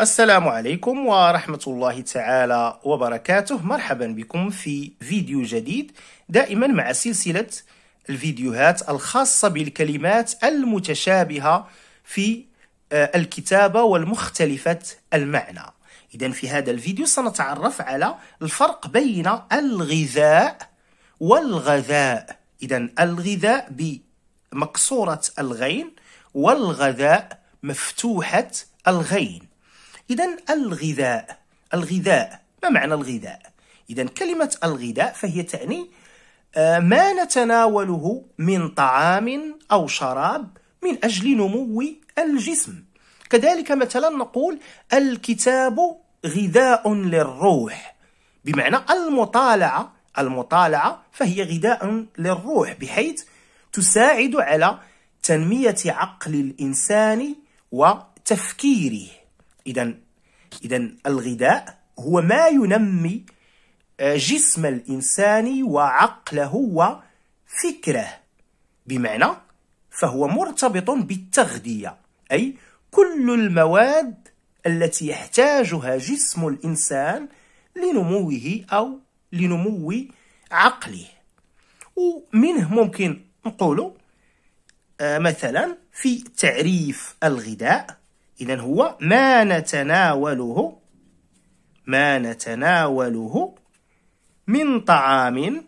السلام عليكم ورحمة الله تعالى وبركاته مرحبا بكم في فيديو جديد دائما مع سلسلة الفيديوهات الخاصة بالكلمات المتشابهة في آه، الكتابة والمختلفة المعنى إذا في هذا الفيديو سنتعرف على الفرق بين الغذاء والغذاء إذا الغذاء بمقصورة الغين والغذاء مفتوحة الغين إذا الغذاء الغذاء ما معنى الغذاء؟ إذا كلمة الغذاء فهي تعني آه، ما نتناوله من طعام أو شراب من أجل نمو الجسم كذلك مثلا نقول الكتاب غذاء للروح بمعنى المطالعة المطالعة فهي غذاء للروح بحيث تساعد على تنمية عقل الإنسان وتفكيره إذا إذا الغذاء هو ما ينمي آه، جسم الإنسان وعقله وفكره بمعنى فهو مرتبط بالتغذية أي كل المواد التي يحتاجها جسم الإنسان لنموه أو لنمو عقله ومنه ممكن نقوله آه، مثلا في تعريف الغذاء إذا هو ما نتناوله ما نتناوله من طعام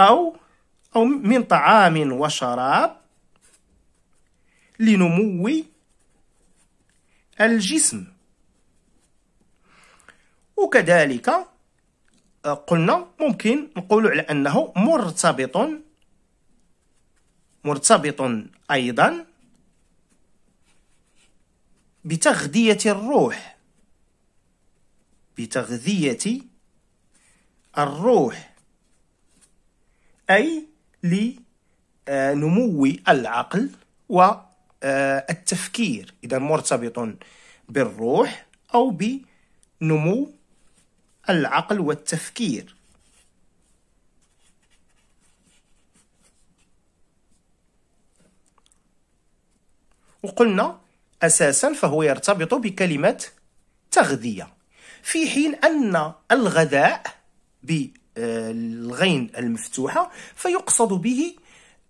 أو أو من طعام وشراب لنمو الجسم وكذلك آه، قلنا ممكن نقول على أنه مرتبط مرتبط أيضا بتغذية الروح بتغذية الروح أي لنمو العقل والتفكير إذا مرتبط بالروح أو بنمو العقل والتفكير وقلنا أساسا فهو يرتبط بكلمة تغذية في حين أن الغذاء بالغين المفتوحة فيقصد به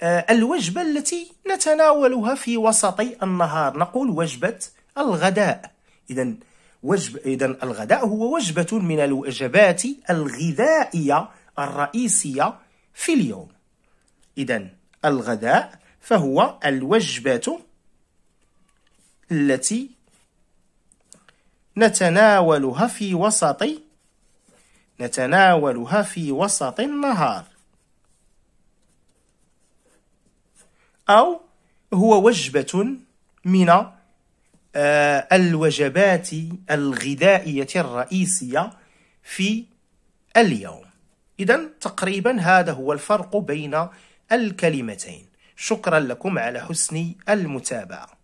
آه، الوجبة التي نتناولها في وسط النهار نقول وجبة الغداء إذا وجب إذا الغداء هو وجبة من الوجبات الغذائية الرئيسية في اليوم إذا الغداء فهو الوجبة التي نتناولها في وسط نتناولها في وسط النهار أو هو وجبة من آه، الوجبات الغذائية الرئيسية في اليوم إذا تقريبا هذا هو الفرق بين الكلمتين شكرا لكم على حسن المتابعه